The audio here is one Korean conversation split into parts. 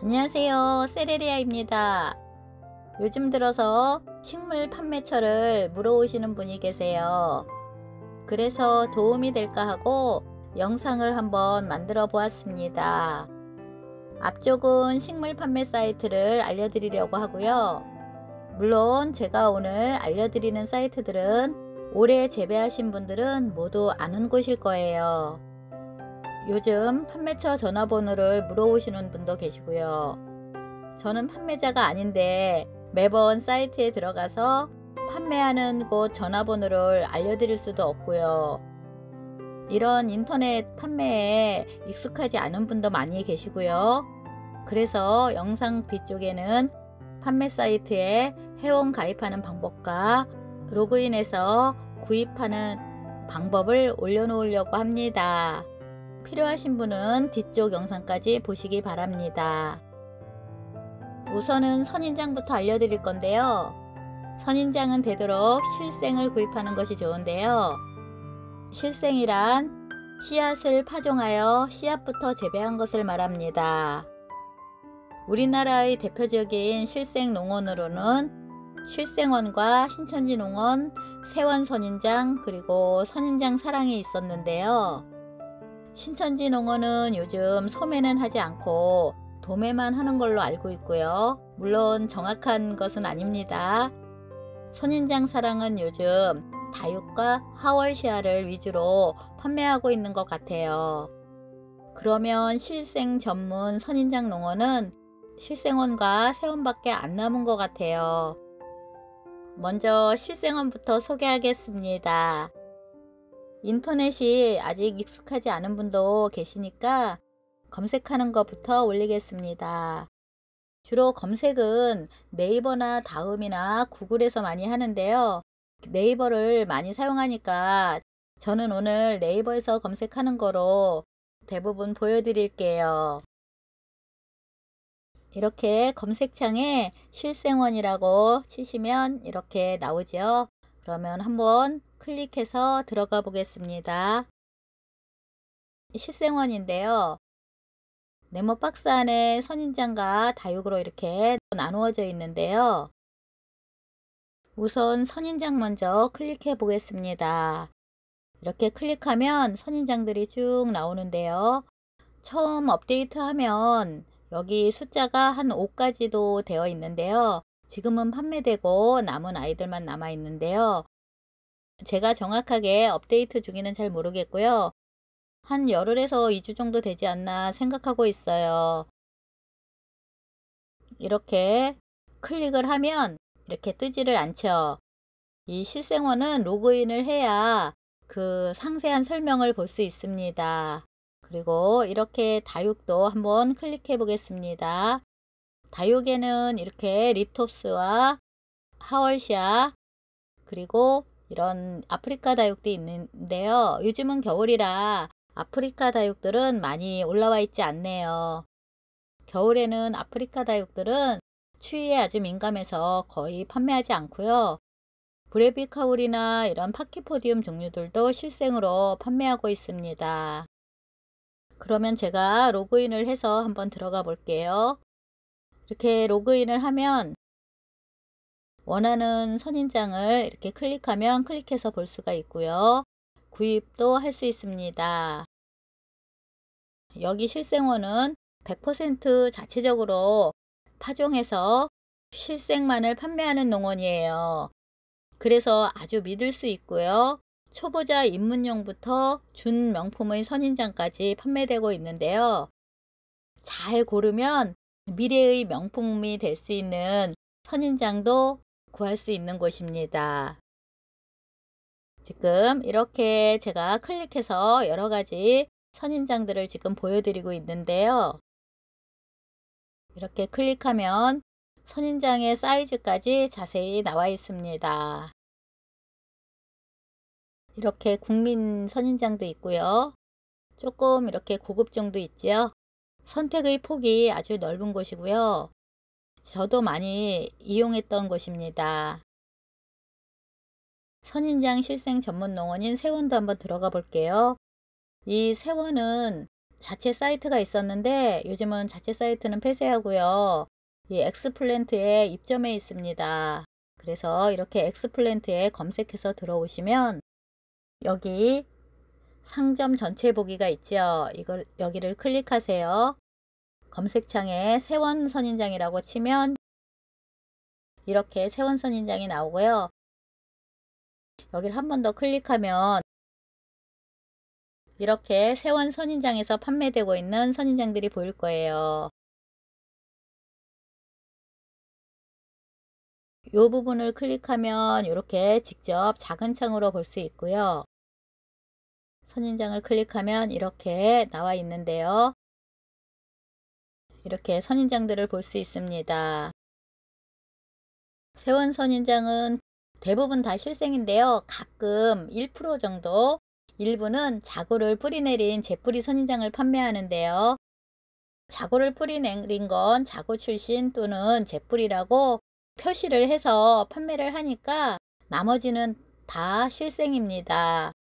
안녕하세요. 세레리아입니다. 요즘 들어서 식물 판매처를 물어오시는 분이 계세요. 그래서 도움이 될까 하고 영상을 한번 만들어 보았습니다. 앞쪽은 식물 판매 사이트를 알려드리려고 하고요. 물론 제가 오늘 알려드리는 사이트들은 올해 재배하신 분들은 모두 아는 곳일 거예요. 요즘 판매처 전화번호를 물어보시는 분도 계시고요. 저는 판매자가 아닌데 매번 사이트에 들어가서 판매하는 곳 전화번호를 알려드릴 수도 없고요. 이런 인터넷 판매에 익숙하지 않은 분도 많이 계시고요. 그래서 영상 뒤쪽에는 판매 사이트에 회원 가입하는 방법과 로그인해서 구입하는 방법을 올려놓으려고 합니다. 필요하신 분은 뒤쪽 영상까지 보시기 바랍니다. 우선은 선인장부터 알려드릴 건데요. 선인장은 되도록 실생을 구입하는 것이 좋은데요. 실생이란 씨앗을 파종하여 씨앗부터 재배한 것을 말합니다. 우리나라의 대표적인 실생 농원으로는 실생원과 신천지 농원, 세원 선인장, 그리고 선인장 사랑이 있었는데요. 신천지 농어는 요즘 소매는 하지 않고 도매만 하는 걸로 알고 있고요. 물론 정확한 것은 아닙니다. 선인장 사랑은 요즘 다육과 하월시아를 위주로 판매하고 있는 것 같아요. 그러면 실생 전문 선인장 농어는 실생원과 세원밖에안 남은 것 같아요. 먼저 실생원부터 소개하겠습니다. 인터넷이 아직 익숙하지 않은 분도 계시니까 검색하는 것부터 올리겠습니다. 주로 검색은 네이버나 다음이나 구글에서 많이 하는데요. 네이버를 많이 사용하니까 저는 오늘 네이버에서 검색하는 거로 대부분 보여드릴게요. 이렇게 검색창에 실생원이라고 치시면 이렇게 나오죠. 그러면 한번 클릭해서 들어가 보겠습니다. 실생원인데요. 네모 박스 안에 선인장과 다육으로 이렇게 나누어져 있는데요. 우선 선인장 먼저 클릭해 보겠습니다. 이렇게 클릭하면 선인장들이 쭉 나오는데요. 처음 업데이트하면 여기 숫자가 한 5까지도 되어 있는데요. 지금은 판매되고 남은 아이들만 남아있는데요. 제가 정확하게 업데이트 중에는 잘 모르겠고요. 한 열흘에서 2주 정도 되지 않나 생각하고 있어요. 이렇게 클릭을 하면 이렇게 뜨지를 않죠. 이 실생원은 로그인을 해야 그 상세한 설명을 볼 수 있습니다. 그리고 이렇게 다육도 한번 클릭해 보겠습니다. 다육에는 이렇게 립톱스와 하월시아 그리고 이런 아프리카 다육도 있는데요. 요즘은 겨울이라 아프리카 다육들은 많이 올라와 있지 않네요. 겨울에는 아프리카 다육들은 추위에 아주 민감해서 거의 판매하지 않고요. 브레비카울이나 이런 파키포디움 종류들도 실생으로 판매하고 있습니다. 그러면 제가 로그인을 해서 한번 들어가 볼게요. 이렇게 로그인을 하면 원하는 선인장을 이렇게 클릭하면 클릭해서 볼 수가 있고요. 구입도 할 수 있습니다. 여기 실생원은 100% 자체적으로 파종해서 실생만을 판매하는 농원이에요. 그래서 아주 믿을 수 있고요. 초보자 입문용부터 준 명품의 선인장까지 판매되고 있는데요. 잘 고르면 미래의 명품이 될 수 있는 선인장도 구할 수 있는 곳입니다. 지금 이렇게 제가 클릭해서 여러 가지 선인장들을 지금 보여드리고 있는데요. 이렇게 클릭하면 선인장의 사이즈까지 자세히 나와 있습니다. 이렇게 국민 선인장도 있고요. 조금 이렇게 고급종도 있죠 선택의 폭이 아주 넓은 곳이고요. 저도 많이 이용했던 곳입니다. 선인장 실생 전문 농원인 세원도 한번 들어가 볼게요. 이 세원은 자체 사이트가 있었는데 요즘은 자체 사이트는 폐쇄하고요. 이 엑스플랜트에 입점해 있습니다. 그래서 이렇게 엑스플랜트에 검색해서 들어오시면 여기 상점 전체 보기가 있죠. 이걸 여기를 클릭하세요. 검색창에 세원 선인장이라고 치면 이렇게 세원 선인장이 나오고요. 여기를 한 번 더 클릭하면 이렇게 세원 선인장에서 판매되고 있는 선인장들이 보일 거예요. 이 부분을 클릭하면 이렇게 직접 작은 창으로 볼 수 있고요. 선인장을 클릭하면 이렇게 나와 있는데요. 이렇게 선인장들을 볼 수 있습니다. 세원 선인장은 대부분 다 실생인데요. 가끔 1% 정도 일부는 자구를 뿌리내린 재뿌리 선인장을 판매하는데요. 자구를 뿌리내린 건 자구 출신 또는 재뿌리라고 표시를 해서 판매를 하니까 나머지는 다 실생입니다.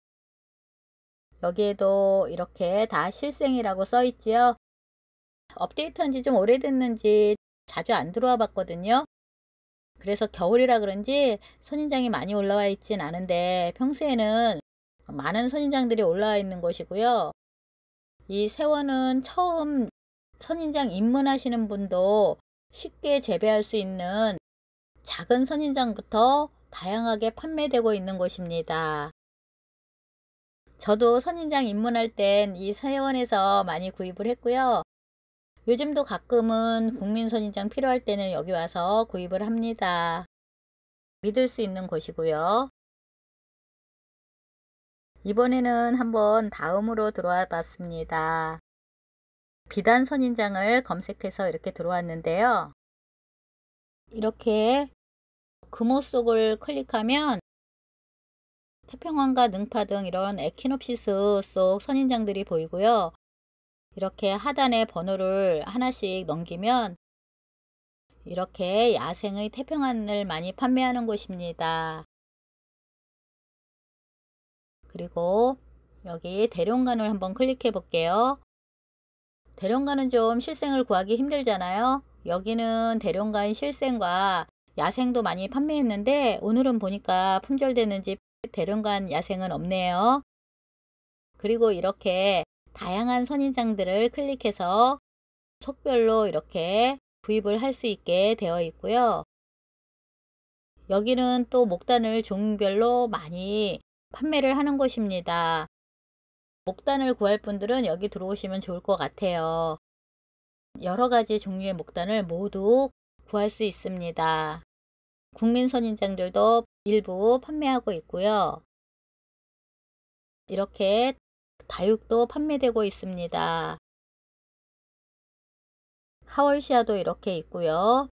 여기에도 이렇게 다 실생이라고 써 있지요. 업데이트한 지 좀 오래됐는지 자주 안 들어와 봤거든요. 그래서 겨울이라 그런지 선인장이 많이 올라와 있진 않은데 평소에는 많은 선인장들이 올라와 있는 것이고요. 이 세원은 처음 선인장 입문하시는 분도 쉽게 재배할 수 있는 작은 선인장부터 다양하게 판매되고 있는 곳입니다. 저도 선인장 입문할 땐이 세원에서 많이 구입을 했고요. 요즘도 가끔은 국민 선인장 필요할 때는 여기 와서 구입을 합니다. 믿을 수 있는 곳이고요. 이번에는 한번 다음으로 들어와 봤습니다. 비단 선인장을 검색해서 이렇게 들어왔는데요. 이렇게 금호 속을 클릭하면 태평원과 능파 등 이런 에키놉시스 속 선인장들이 보이고요. 이렇게 하단에 번호를 하나씩 넘기면 이렇게 야생의 태평안을 많이 판매하는 곳입니다. 그리고 여기 대룡간을 한번 클릭해 볼게요. 대룡간은좀 실생을 구하기 힘들잖아요. 여기는 대룡간 실생과 야생도 많이 판매했는데 오늘은 보니까 품절됐는지 대령간 야생은 없네요. 그리고 이렇게 다양한 선인장들을 클릭해서 속별로 이렇게 구입을 할 수 있게 되어 있고요. 여기는 또 목단을 종별로 많이 판매를 하는 곳입니다. 목단을 구할 분들은 여기 들어오시면 좋을 것 같아요. 여러 가지 종류의 목단을 모두 구할 수 있습니다. 국민 선인장들도 일부 판매하고 있고요. 이렇게 다육도 판매되고 있습니다. 하월시아도 이렇게 있고요.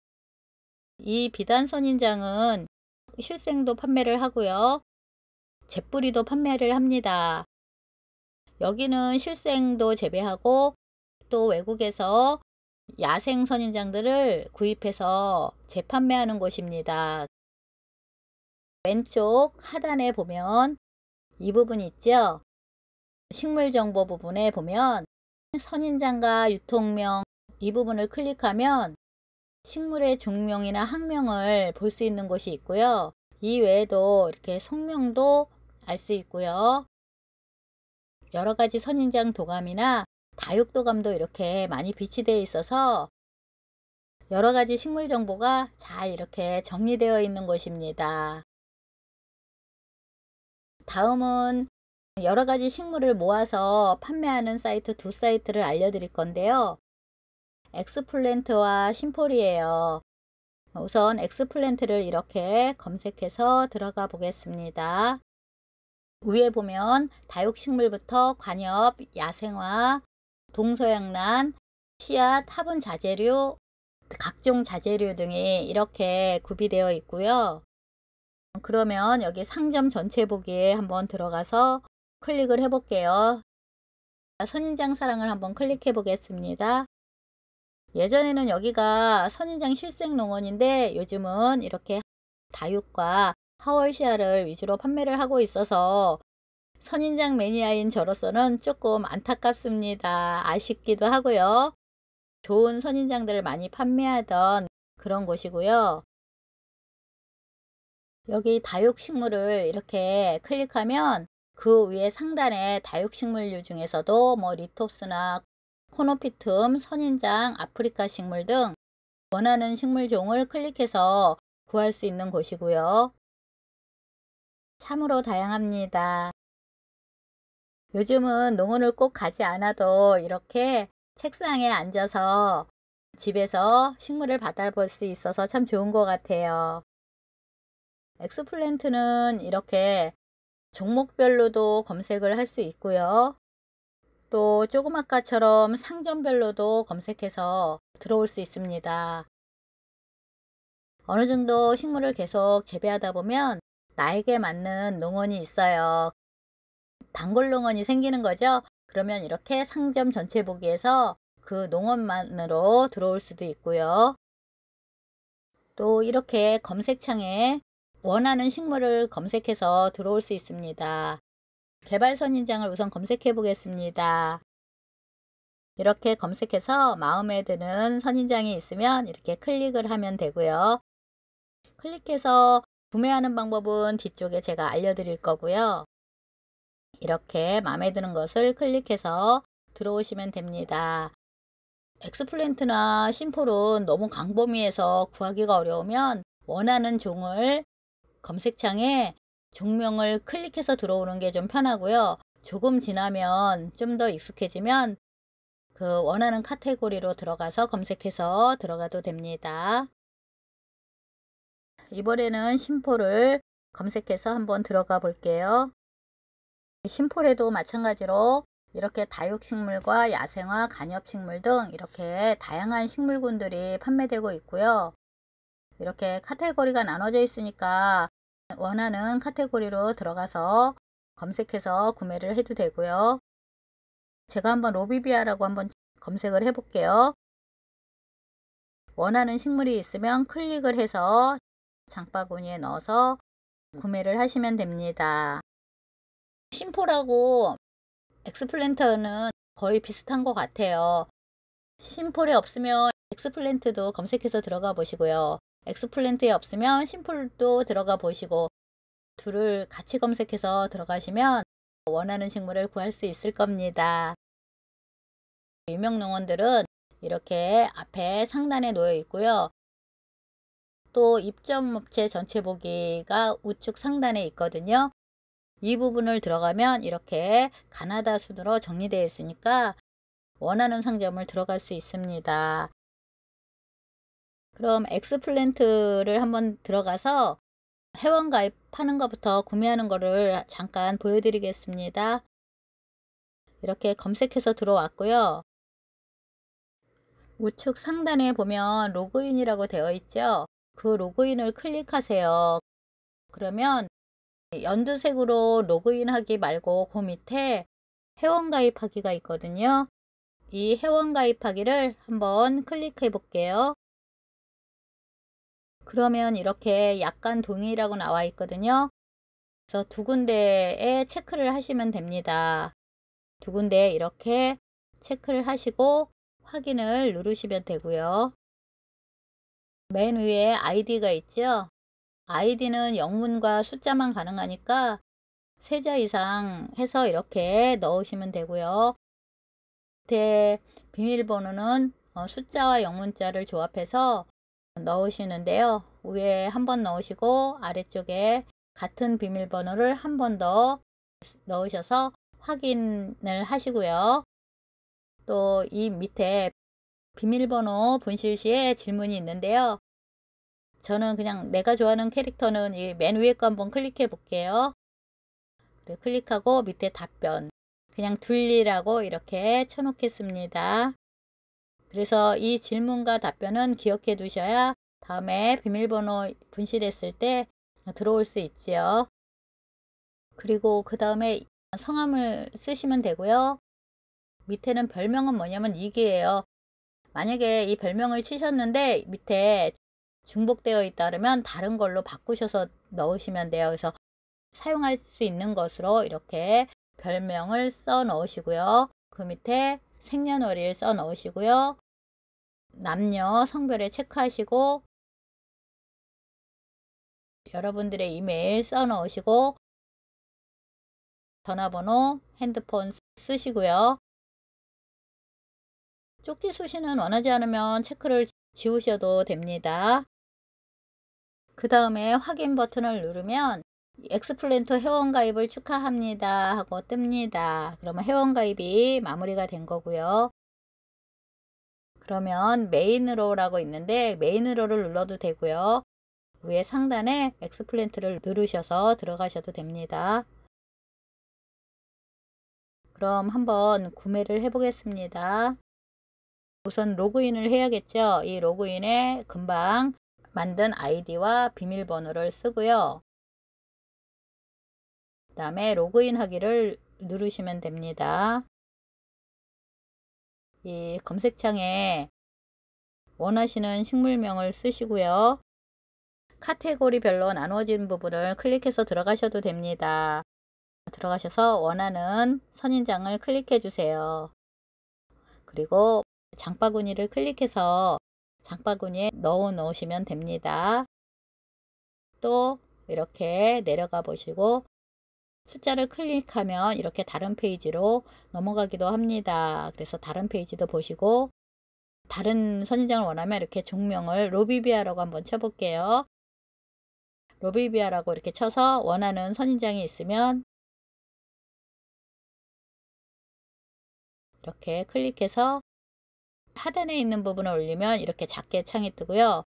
이 비단 선인장은 실생도 판매를 하고요. 잿뿌리도 판매를 합니다. 여기는 실생도 재배하고 또 외국에서 야생 선인장들을 구입해서 재판매하는 곳입니다. 왼쪽 하단에 보면 이 부분 있죠? 식물 정보 부분에 보면 선인장과 유통명 이 부분을 클릭하면 식물의 종명이나 학명을 볼 수 있는 곳이 있고요. 이 외에도 이렇게 속명도 알 수 있고요. 여러 가지 선인장 도감이나 다육도감도 이렇게 많이 비치되어 있어서 여러 가지 식물 정보가 잘 이렇게 정리되어 있는 곳입니다. 다음은 여러 가지 식물을 모아서 판매하는 사이트 두 사이트를 알려드릴 건데요. 엑스플랜트와 심폴이에요. 우선 엑스플랜트를 이렇게 검색해서 들어가 보겠습니다. 위에 보면 다육식물부터 관엽, 야생화, 동서양란, 시아 타분 자재료, 각종 자재료 등이 이렇게 구비되어 있고요. 그러면 여기 상점 전체 보기에 한번 들어가서 클릭을 해 볼게요. 선인장 사랑을 한번 클릭해 보겠습니다. 예전에는 여기가 선인장 실생 농원인데 요즘은 이렇게 다육과 하월시아를 위주로 판매를 하고 있어서 선인장 매니아인 저로서는 조금 안타깝습니다. 아쉽기도 하고요. 좋은 선인장들을 많이 판매하던 그런 곳이고요. 여기 다육식물을 이렇게 클릭하면 그 위에 상단에 다육식물류 중에서도 뭐 리톱스나 코노피툼, 선인장, 아프리카 식물 등 원하는 식물종을 클릭해서 구할 수 있는 곳이고요. 참으로 다양합니다. 요즘은 농원을 꼭 가지 않아도 이렇게 책상에 앉아서 집에서 식물을 받아볼 수 있어서 참 좋은 것 같아요. 엑스플랜트는 이렇게 종목별로도 검색을 할 수 있고요. 또 조금 아까처럼 상점별로도 검색해서 들어올 수 있습니다. 어느 정도 식물을 계속 재배하다 보면 나에게 맞는 농원이 있어요. 단골농원이 생기는 거죠. 그러면 이렇게 상점 전체 보기에서 그 농원만으로 들어올 수도 있고요. 또 이렇게 검색창에 원하는 식물을 검색해서 들어올 수 있습니다. 개발 선인장을 우선 검색해 보겠습니다. 이렇게 검색해서 마음에 드는 선인장이 있으면 이렇게 클릭을 하면 되고요. 클릭해서 구매하는 방법은 뒤쪽에 제가 알려드릴 거고요. 이렇게 마음에 드는 것을 클릭해서 들어오시면 됩니다. 엑스플랜트나 심폴은 너무 광범위해서 구하기가 어려우면 원하는 종을 검색창에 종명을 클릭해서 들어오는 게 좀 편하고요. 조금 지나면 좀 더 익숙해지면 그 원하는 카테고리로 들어가서 검색해서 들어가도 됩니다. 이번에는 심포를 검색해서 한번 들어가 볼게요. 심포래도 마찬가지로 이렇게 다육식물과 야생화, 간엽식물 등 이렇게 다양한 식물군들이 판매되고 있고요. 이렇게 카테고리가 나눠져 있으니까 원하는 카테고리로 들어가서 검색해서 구매를 해도 되고요. 제가 한번 로비비아라고 한번 검색을 해볼게요. 원하는 식물이 있으면 클릭을 해서 장바구니에 넣어서 구매를 하시면 됩니다. 심포라고 엑스플랜트는 거의 비슷한 것 같아요. 심폴에 없으면 엑스플랜트도 검색해서 들어가 보시고요. 엑스플랜트에 없으면 심폴도 들어가 보시고 둘을 같이 검색해서 들어가시면 원하는 식물을 구할 수 있을 겁니다. 유명 농원들은 이렇게 앞에 상단에 놓여 있고요. 또 입점업체 전체 보기가 우측 상단에 있거든요. 이 부분을 들어가면 이렇게 가나다 순으로 정리되어 있으니까 원하는 상점을 들어갈 수 있습니다. 그럼 엑스플랜트를 한번 들어가서 회원 가입하는 것부터 구매하는 것을 잠깐 보여드리겠습니다. 이렇게 검색해서 들어왔고요. 우측 상단에 보면 로그인이라고 되어 있죠. 그 로그인을 클릭하세요. 그러면 연두색으로 로그인하기 말고 그 밑에 회원가입하기가 있거든요. 이 회원가입하기를 한번 클릭해 볼게요. 그러면 이렇게 약간 동의라고 나와 있거든요. 그래서 두 군데에 체크를 하시면 됩니다. 두 군데 이렇게 체크를 하시고 확인을 누르시면 되고요. 맨 위에 아이디가 있죠? 아이디는 영문과 숫자만 가능하니까 세자 이상 해서 이렇게 넣으시면 되고요. 밑에 비밀번호는 어, 숫자와 영문자를 조합해서 넣으시는데요. 위에 한번 넣으시고 아래쪽에 같은 비밀번호를 한 번 더 넣으셔서 확인을 하시고요. 또 이 밑에 비밀번호 분실 시에 질문이 있는데요. 저는 그냥 내가 좋아하는 캐릭터는 이 맨 위에 거 한번 클릭해 볼게요. 클릭하고 밑에 답변 그냥 둘리라고 이렇게 쳐놓겠습니다. 그래서 이 질문과 답변은 기억해 두셔야 다음에 비밀번호 분실했을 때 들어올 수 있지요. 그리고 그 다음에 성함을 쓰시면 되고요. 밑에는 별명은 뭐냐면 이기예요. 만약에 이 별명을 치셨는데 밑에 중복되어 있다면 다른 걸로 바꾸셔서 넣으시면 돼요. 그래서 사용할 수 있는 것으로 이렇게 별명을 써 넣으시고요. 그 밑에 생년월일 써 넣으시고요. 남녀 성별에 체크하시고 여러분들의 이메일 써 넣으시고 전화번호, 핸드폰 쓰시고요. 쪽지 수신은 원하지 않으면 체크를 지우셔도 됩니다. 그 다음에 확인 버튼을 누르면 엑스플랜트 회원가입을 축하합니다 하고 뜹니다. 그러면 회원가입이 마무리가 된 거고요. 그러면 메인으로라고 있는데 메인으로를 눌러도 되고요. 위에 상단에 엑스플랜트를 누르셔서 들어가셔도 됩니다. 그럼 한번 구매를 해보겠습니다. 우선 로그인을 해야겠죠. 이 로그인에 금방 만든 아이디와 비밀번호를 쓰고요. 그 다음에 로그인 하기를 누르시면 됩니다. 이 검색창에 원하시는 식물명을 쓰시고요. 카테고리별로 나눠진 부분을 클릭해서 들어가셔도 됩니다. 들어가셔서 원하는 선인장을 클릭해 주세요. 그리고 장바구니를 클릭해서 장바구니에 넣어 놓으시면 됩니다. 또 이렇게 내려가 보시고 숫자를 클릭하면 이렇게 다른 페이지로 넘어가기도 합니다. 그래서 다른 페이지도 보시고 다른 선인장을 원하면 이렇게 종명을 로비비아라고 한번 쳐볼게요. 로비비아라고 이렇게 쳐서 원하는 선인장이 있으면 이렇게 클릭해서 하단에 있는 부분을 올리면 이렇게 작게 창이 뜨고요.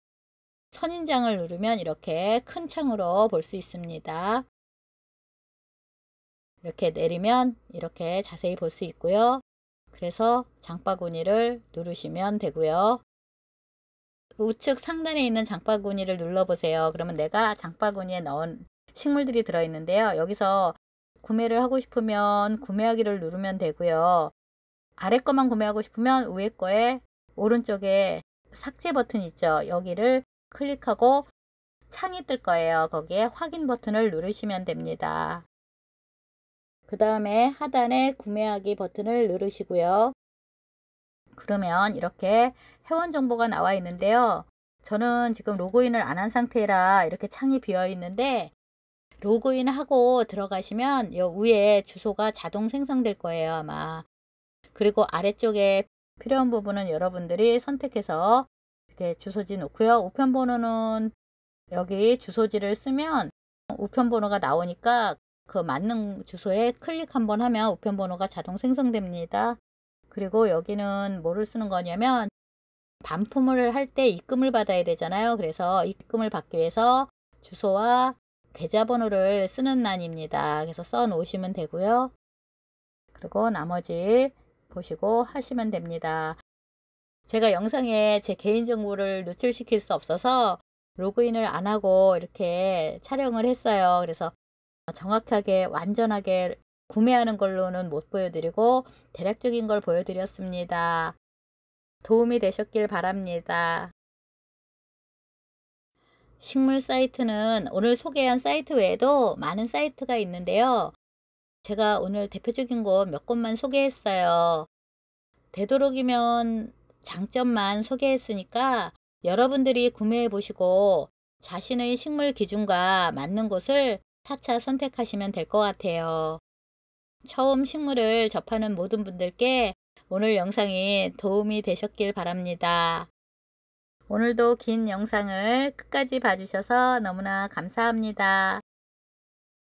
선인장을 누르면 이렇게 큰 창으로 볼 수 있습니다. 이렇게 내리면 이렇게 자세히 볼 수 있고요. 그래서 장바구니를 누르시면 되고요. 우측 상단에 있는 장바구니를 눌러보세요. 그러면 내가 장바구니에 넣은 식물들이 들어있는데요. 여기서 구매를 하고 싶으면 구매하기를 누르면 되고요. 아래 것만 구매하고 싶으면 위에 거에 오른쪽에 삭제 버튼 있죠. 여기를 클릭하고 창이 뜰 거예요. 거기에 확인 버튼을 누르시면 됩니다. 그 다음에 하단에 구매하기 버튼을 누르시고요. 그러면 이렇게 회원 정보가 나와 있는데요. 저는 지금 로그인을 안 한 상태라 이렇게 창이 비어 있는데 로그인하고 들어가시면 요 위에 주소가 자동 생성될 거예요 아마 그리고 아래쪽에 필요한 부분은 여러분들이 선택해서 이렇게 주소지 놓고요. 우편 번호는 여기 주소지를 쓰면 우편 번호가 나오니까 그 맞는 주소에 클릭 한번 하면 우편 번호가 자동 생성됩니다. 그리고 여기는 뭐를 쓰는 거냐면 반품을 할 때 입금을 받아야 되잖아요. 그래서 입금을 받기 위해서 주소와 계좌번호를 쓰는 난입니다. 그래서 써 놓으시면 되고요. 그리고 나머지 보시고 하시면 됩니다. 제가 영상에 제 개인정보를 노출시킬 수 없어서 로그인을 안 하고 이렇게 촬영을 했어요. 그래서 정확하게 완전하게 구매하는 걸로는 못 보여드리고 대략적인 걸 보여드렸습니다. 도움이 되셨길 바랍니다. 식물 사이트는 오늘 소개한 사이트 외에도 많은 사이트가 있는데요. 제가 오늘 대표적인 곳 몇곳만 소개했어요. 되도록이면 장점만 소개했으니까 여러분들이 구매해 보시고 자신의 식물 기준과 맞는 곳을 차차 선택하시면 될 것 같아요. 처음 식물을 접하는 모든 분들께 오늘 영상이 도움이 되셨길 바랍니다. 오늘도 긴 영상을 끝까지 봐주셔서 너무나 감사합니다.